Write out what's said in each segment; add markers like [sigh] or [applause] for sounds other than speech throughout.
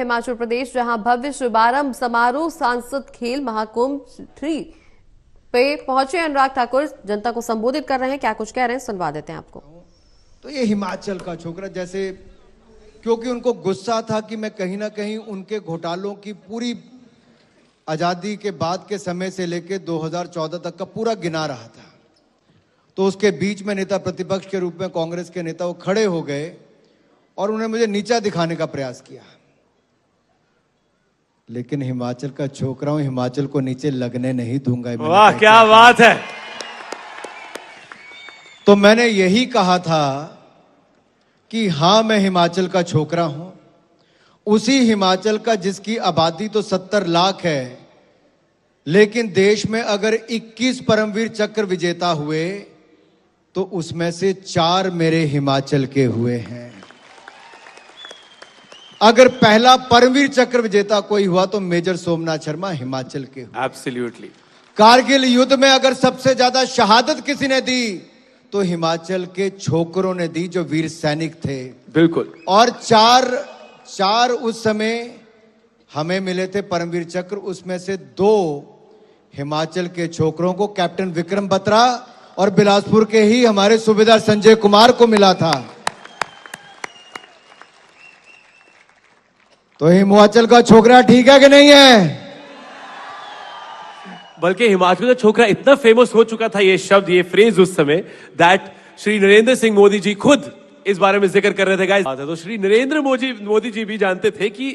हिमाचल प्रदेश जहां भव्य शुभारंभ समारोह सांसद खेल महाकुंभ थ्री पे पहुंचे अनुराग ठाकुर जनता को संबोधित कर रहे हैं क्या कुछ कह रहे हैं सुनवा देते हैं आपको तो ये हिमाचल का छोकरा जैसे क्योंकि उनको गुस्सा था कि मैं कहीं ना कहीं उनके घोटालों की पूरी आज़ादी के बाद के समय से लेकर 2014 तक का पूरा गिना रहा था तो उसके बीच में नेता प्रतिपक्ष के रूप में कांग्रेस के नेता वो खड़े हो गए और उन्होंने मुझे नीचा दिखाने का प्रयास किया लेकिन हिमाचल का छोकरा हूं हिमाचल को नीचे लगने नहीं दूंगा वाह क्या बात है तो मैंने यही कहा था कि हां मैं हिमाचल का छोकरा हूं उसी हिमाचल का जिसकी आबादी तो सत्तर लाख है लेकिन देश में अगर 21 परमवीर चक्र विजेता हुए तो उसमें से चार मेरे हिमाचल के हुए हैं अगर पहला परमवीर चक्र विजेता कोई हुआ तो मेजर सोमनाथ शर्मा हिमाचल के एब्सोल्युटली कारगिल युद्ध में अगर सबसे ज्यादा शहादत किसी ने दी तो हिमाचल के छोकरों ने दी जो वीर सैनिक थे बिल्कुल और चार चार उस समय हमें मिले थे परमवीर चक्र उसमें से दो हिमाचल के छोकरों को कैप्टन विक्रम बत्रा और बिलासपुर के ही हमारे सूबेदार संजय कुमार को मिला था तो हिमाचल का छोकरा ठीक है कि नहीं है बल्कि हिमाचल का छोकरा इतना फेमस हो चुका था ये शब्द ये फ्रेज उस समय दैट श्री नरेंद्र सिंह मोदी जी खुद इस बारे में जिक्र कर रहे थे गाइस तो श्री नरेंद्र मोदी मोदी जी भी जानते थे कि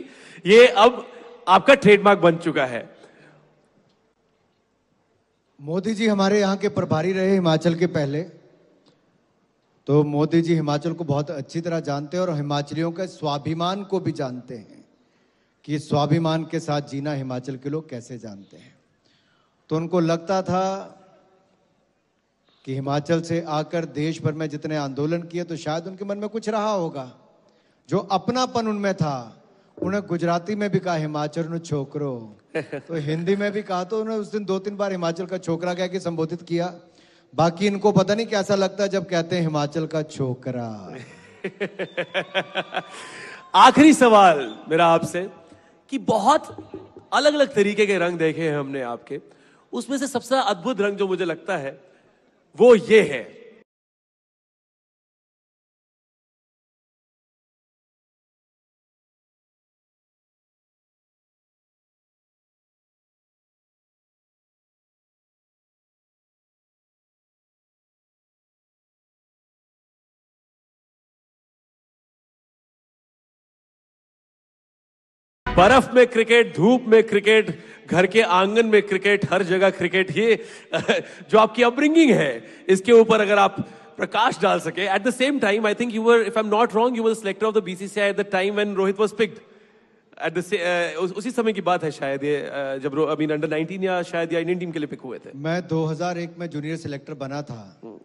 ये अब आपका ट्रेडमार्क बन चुका है मोदी जी हमारे यहाँ के प्रभारी रहे हिमाचल के पहले तो मोदी जी हिमाचल को बहुत अच्छी तरह जानते हैं और हिमाचलियों के स्वाभिमान को भी जानते हैं कि स्वाभिमान के साथ जीना हिमाचल के लोग कैसे जानते हैं तो उनको लगता था कि हिमाचल से आकर देश भर में जितने आंदोलन किए तो शायद उनके मन में कुछ रहा होगा जो अपनापन उनमें था उन्हें गुजराती में भी कहा हिमाचल न छोकरो [laughs] तो हिंदी में भी कहा तो उन्हें उस दिन दो तीन बार हिमाचल का छोकरा कह के संबोधित किया बाकी इनको पता नहीं कैसा लगता जब कहते हैं हिमाचल का छोकरा [laughs] आखिरी सवाल मेरा आपसे कि बहुत अलग अलग तरीके के रंग देखे हैं हमने आपके उसमें से सबसे अद्भुत रंग जो मुझे लगता है वो ये है बर्फ में क्रिकेट धूप में क्रिकेट घर के आंगन में क्रिकेट हर जगह क्रिकेट ये [laughs] जो आपकी अपब्रिंगिंग है इसके ऊपर अगर आप प्रकाश डाल सके at the same time I think you were if I am not wrong you were selector of the BCCI at the time when Rohit was picked at the उसी समय की बात है शायद ये uh, जब आई मीन अंडर 19 या शायद या इंडियन टीम के लिए पिक हुए थे मैं 2001 में जूनियर सिलेक्टर बना था हम्म।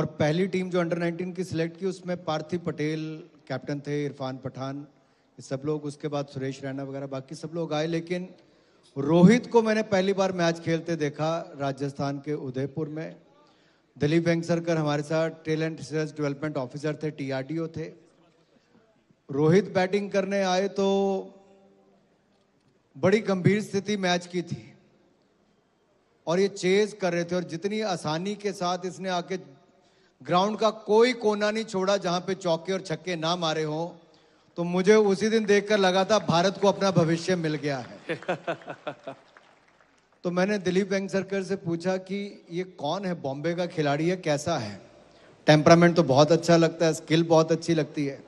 और पहली टीम जो अंडर 19 की सिलेक्ट की उसमें पार्थिव पटेल कैप्टन थे इरफान पठान सब लोग उसके बाद सुरेश रैना वगैरह बाकी सब लोग आए लेकिन रोहित को मैंने पहली बार मैच खेलते देखा राजस्थान के उदयपुर में दिलीप वेंगसरकर हमारे साथ टैलेंट रिसर्च डेवलपमेंट ऑफिसर थे टीआरडीओ थे रोहित बैटिंग करने आए तो बड़ी गंभीर स्थिति मैच की थी और ये चेज कर रहे थे और जितनी आसानी के साथ इसने आके ग्राउंड का कोई कोना नहीं छोड़ा जहां पे चौके और छक्के ना मारे हों तो मुझे उसी दिन देखकर लगा था भारत को अपना भविष्य मिल गया है [laughs] तो मैंने दिलीप वेंगसरकर से पूछा कि ये कौन है बॉम्बे का खिलाड़ी है कैसा है टेम्परामेंट तो बहुत अच्छा लगता है स्किल बहुत अच्छी लगती है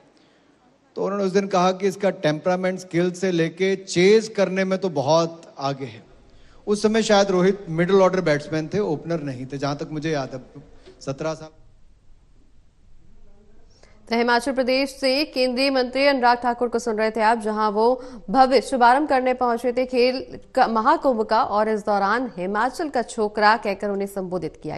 तो उन्होंने उस दिन कहा कि इसका टेम्परामेंट स्किल से लेके चेज करने में तो बहुत आगे है उस समय शायद रोहित मिडिल ऑर्डर बैट्समैन थे ओपनर नहीं थे जहां तक मुझे याद है सत्रह साल तो हिमाचल प्रदेश से केंद्रीय मंत्री अनुराग ठाकुर को सुन रहे थे आप जहां वो भव्य शुभारंभ करने पहुंचे थे खेल महाकुंभ का और इस दौरान हिमाचल का छोकरा कहकर उन्हें संबोधित किया